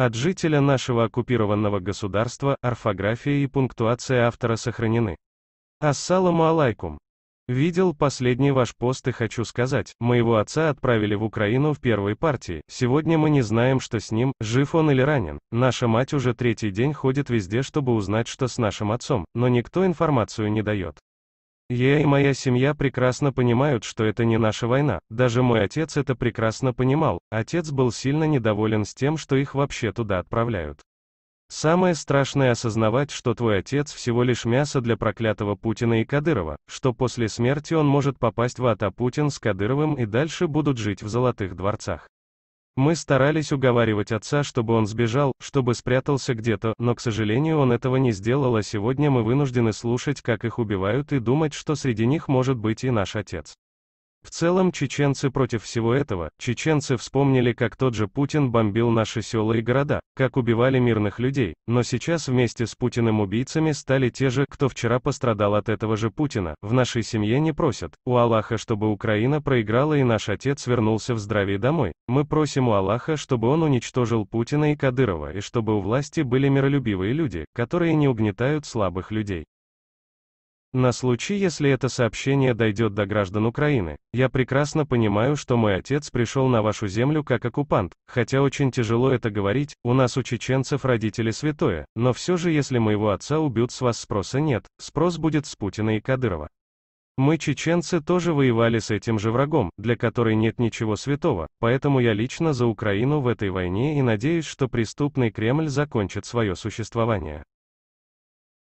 От жителя нашего оккупированного государства орфография и пунктуация автора сохранены. Ассаламу алайкум. Видел последний ваш пост и хочу сказать, моего отца отправили в Украину в первой партии, сегодня мы не знаем, что с ним, жив он или ранен, наша мать уже третий день ходит везде, чтобы узнать, что с нашим отцом, но никто информацию не дает. Я и моя семья прекрасно понимают, что это не наша война. Даже мой отец это прекрасно понимал. Отец был сильно недоволен с тем, что их вообще туда отправляют. Самое страшное осознавать, что твой отец всего лишь мясо для проклятого Путина и Кадырова, что после смерти он может попасть в ата Путин с Кадыровым и дальше будут жить в золотых дворцах. Мы старались уговаривать отца, чтобы он сбежал, чтобы спрятался где-то, но, к сожалению, он этого не сделал, а сегодня мы вынуждены слушать, как их убивают и думать, что среди них может быть и наш отец. В целом чеченцы против всего этого, чеченцы вспомнили, как тот же Путин бомбил наши села и города, как убивали мирных людей, но сейчас вместе с Путиным убийцами стали те же, кто вчера пострадал от этого же Путина. В нашей семье не просят у Аллаха, чтобы Украина проиграла и наш отец вернулся в здравии домой. Мы просим у Аллаха, чтобы он уничтожил Путина и Кадырова и чтобы у власти были миролюбивые люди, которые не угнетают слабых людей. На случай, если это сообщение дойдет до граждан Украины, я прекрасно понимаю, что мой отец пришел на вашу землю как оккупант, хотя очень тяжело это говорить, у нас у чеченцев родители святое, но все же если моего отца убьют с вас спроса нет, спрос будет с Путина и Кадырова. Мы, чеченцы, тоже воевали с этим же врагом, для которой нет ничего святого, поэтому я лично за Украину в этой войне и надеюсь, что преступный Кремль закончит свое существование.